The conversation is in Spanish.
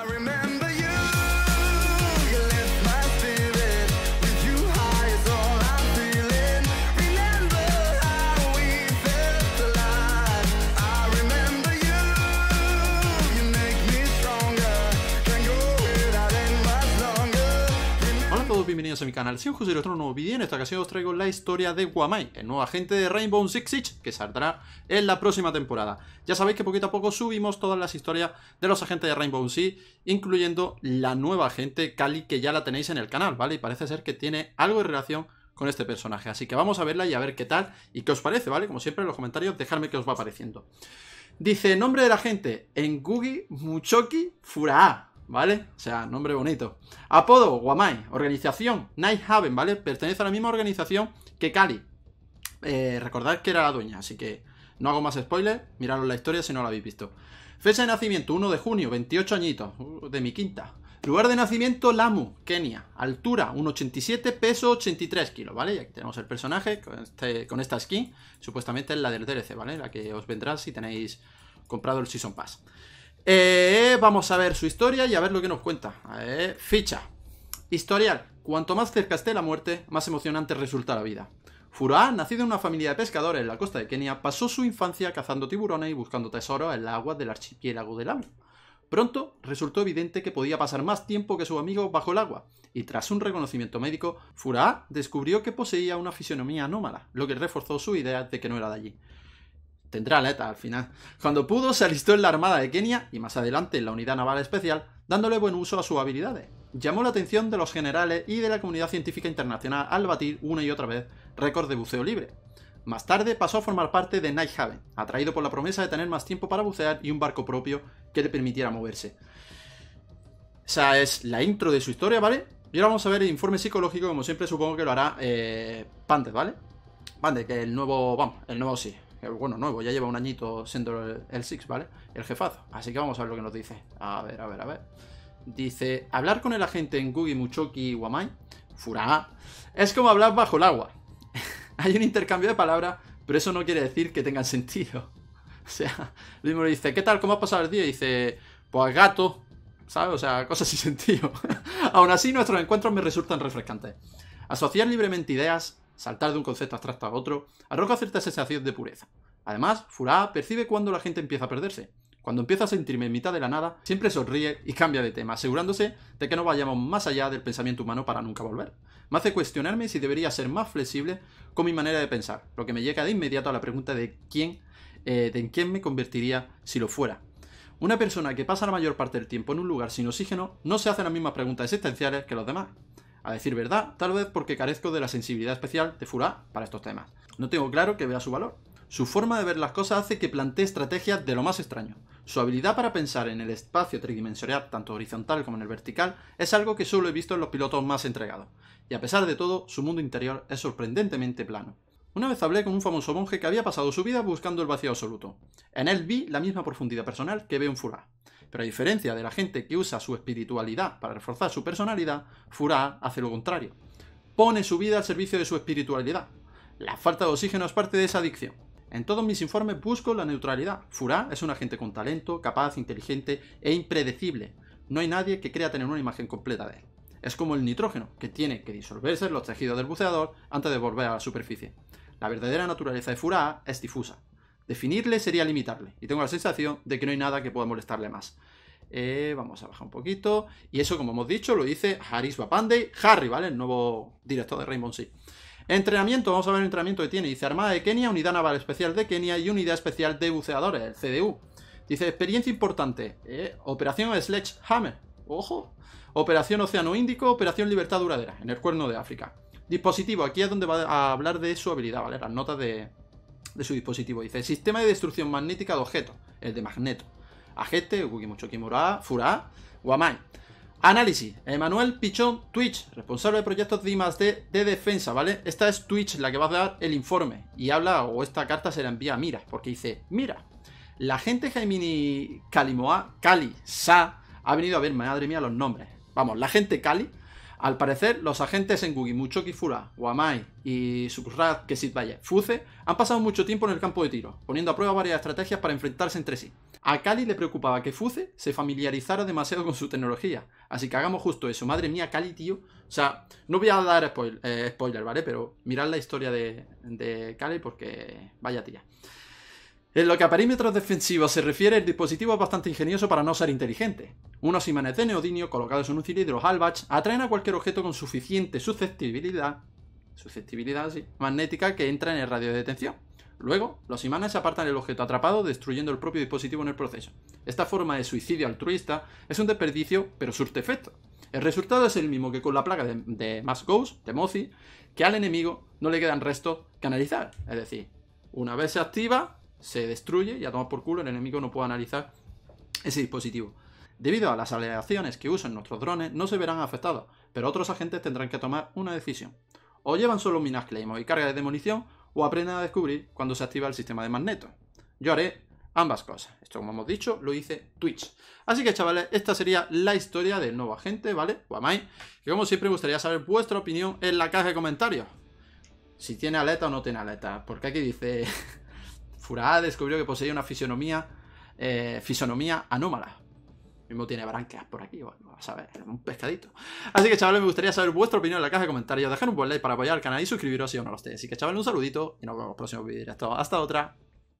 I remember. En mi canal. Soy José y otro nuevo vídeo. En esta ocasión os traigo la historia de Guamai, el nuevo agente de Rainbow Six Siege que saldrá en la próxima temporada. Ya sabéis que poquito a poco subimos todas las historias de los agentes de Rainbow Six, incluyendo la nueva agente Kali que ya la tenéis en el canal, ¿vale? Y parece ser que tiene algo de relación con este personaje. Así que vamos a verla y a ver qué tal y qué os parece, ¿vale? Como siempre en los comentarios dejadme qué os va pareciendo. Dice, nombre de la gente, Engugi Muchoki Furaa. ¿vale? O sea, nombre bonito. Apodo, Guamai. Organización, Night Haven, ¿vale? Pertenece a la misma organización que Cali. Eh, recordad que era la dueña, así que no hago más spoilers. Miraros la historia si no la habéis visto. Fecha de nacimiento, 1 de junio, 28 añitos, uh, de mi quinta. Lugar de nacimiento, Lamu, Kenia. Altura, 1,87, peso 83 kilos, ¿vale? Y aquí tenemos el personaje con, este, esta skin. Supuestamente es la del DLC, ¿vale? La que os vendrá si tenéis comprado el Season Pass. Eh, vamos a ver su historia y a ver lo que nos cuenta. Eh, ficha. Historial. Cuanto más cerca esté la muerte, más emocionante resulta la vida. Furá, nacido en una familia de pescadores en la costa de Kenia, pasó su infancia cazando tiburones y buscando tesoros en las aguas del archipiélago del Lau. Pronto resultó evidente que podía pasar más tiempo que su amigo bajo el agua, y tras un reconocimiento médico, Furá descubrió que poseía una fisionomía anómala, lo que reforzó su idea de que no era de allí tendrá aleta al final. Cuando pudo, se alistó en la Armada de Kenia y más adelante en la Unidad Naval Especial, dándole buen uso a sus habilidades. Llamó la atención de los generales y de la comunidad científica internacional al batir una y otra vez récord de buceo libre. Más tarde pasó a formar parte de Nighthaven, atraído por la promesa de tener más tiempo para bucear y un barco propio que le permitiera moverse. Esa es la intro de su historia, ¿vale? Y ahora vamos a ver el informe psicológico, como siempre supongo que lo hará eh, ¿vale? Pante, que el nuevo, vamos, el nuevo sí, eh, bueno, nuevo, pues ya lleva un añito siendo el, Six, ¿vale? El jefazo. Así que vamos a ver lo que nos dice. A ver, a ver, a ver. Dice, hablar con el agente en Gugi, Muchoki y Wamai, Furá, es como hablar bajo el agua. Hay un intercambio de palabras, pero eso no quiere decir que tengan sentido. O sea, mismo dice, ¿qué tal? ¿Cómo ha pasado el día? Y dice, pues gato, ¿sabes? O sea, cosas sin sentido. Aún así, nuestros encuentros me resultan refrescantes. Asociar libremente ideas saltar de un concepto abstracto a otro, arroja cierta sensación de pureza. Además, Fura percibe cuando la gente empieza a perderse. Cuando empieza a sentirme en mitad de la nada, siempre sonríe y cambia de tema, asegurándose de que no vayamos más allá del pensamiento humano para nunca volver. Me hace cuestionarme si debería ser más flexible con mi manera de pensar, lo que me llega de inmediato a la pregunta de quién, eh, de en quién me convertiría si lo fuera. Una persona que pasa la mayor parte del tiempo en un lugar sin oxígeno no se hace las mismas preguntas existenciales que los demás, a decir verdad, tal vez porque carezco de la sensibilidad especial de Furá para estos temas. No tengo claro que vea su valor. Su forma de ver las cosas hace que plantee estrategias de lo más extraño. Su habilidad para pensar en el espacio tridimensional, tanto horizontal como en el vertical, es algo que solo he visto en los pilotos más entregados. Y a pesar de todo, su mundo interior es sorprendentemente plano. Una vez hablé con un famoso monje que había pasado su vida buscando el vacío absoluto. En él vi la misma profundidad personal que ve un Furá. Pero a diferencia de la gente que usa su espiritualidad para reforzar su personalidad, Furá hace lo contrario. Pone su vida al servicio de su espiritualidad. La falta de oxígeno es parte de esa adicción. En todos mis informes busco la neutralidad. Fura es un agente con talento, capaz, inteligente e impredecible. No hay nadie que crea tener una imagen completa de él. Es como el nitrógeno, que tiene que disolverse en los tejidos del buceador antes de volver a la superficie. La verdadera naturaleza de Fura es difusa. Definirle sería limitarle. Y tengo la sensación de que no hay nada que pueda molestarle más. Eh, vamos a bajar un poquito. Y eso, como hemos dicho, lo dice Haris Harry, ¿vale? El nuevo director de Rainbow Six. Entrenamiento, vamos a ver el entrenamiento que tiene. Dice Armada de Kenia, Unidad Naval Especial de Kenia y Unidad Especial de Buceadores, el CDU. Dice experiencia importante. Eh, operación Sledgehammer. Ojo. Operación Océano Índico, Operación Libertad Duradera, en el Cuerno de África. Dispositivo, aquí es donde va a hablar de su habilidad, ¿vale? Las notas de, de su dispositivo. Dice, sistema de destrucción magnética de objetos, el de Magneto. Agente, Ukimocho Kimura, Fura, Guamai. Análisis, Emanuel Pichón, Twitch, responsable de proyectos de de, defensa, ¿vale? Esta es Twitch la que va a dar el informe y habla, o esta carta se la envía a Mira, porque dice, mira, la gente Jaimini Calimoa, Cali, Sa, ha venido a ver, madre mía, los nombres. Vamos, la gente Cali al parecer, los agentes en Muchoki Fura, Wamai y si vaya, Fuze han pasado mucho tiempo en el campo de tiro, poniendo a prueba varias estrategias para enfrentarse entre sí. A Kali le preocupaba que Fuze se familiarizara demasiado con su tecnología, así que hagamos justo eso. Madre mía, Kali, tío. O sea, no voy a dar eh, spoiler, ¿vale? Pero mirad la historia de, de Kali porque vaya tía. En lo que a perímetros defensivos se refiere, el dispositivo es bastante ingenioso para no ser inteligente. Unos imanes de neodinio colocados en un cilindro Halbach atraen a cualquier objeto con suficiente susceptibilidad, susceptibilidad magnética que entra en el radio de detención. Luego, los imanes apartan el objeto atrapado, destruyendo el propio dispositivo en el proceso. Esta forma de suicidio altruista es un desperdicio, pero surte efecto. El resultado es el mismo que con la plaga de, de Ghost, de Mozi, que al enemigo no le quedan restos que analizar. Es decir, una vez se activa, se destruye y a tomar por culo el enemigo no puede analizar ese dispositivo. Debido a las aleaciones que usan nuestros drones, no se verán afectados, pero otros agentes tendrán que tomar una decisión. O llevan solo minas claymore y carga de demolición o aprenden a descubrir cuando se activa el sistema de magneto. Yo haré ambas cosas. Esto, como hemos dicho, lo hice Twitch. Así que, chavales, esta sería la historia del nuevo agente, ¿vale? Guamai. Que como siempre, gustaría saber vuestra opinión en la caja de comentarios. Si tiene aleta o no tiene aleta. Porque aquí dice descubrió que poseía una fisionomía, eh, fisonomía anómala. Mismo tiene branquias por aquí, vamos a saber, un pescadito. Así que chavales, me gustaría saber vuestra opinión en la caja de comentarios. Dejad un buen like para apoyar al canal y suscribiros si aún no lo estéis. Así que chavales, un saludito y nos vemos en los próximos vídeos. Hasta otra.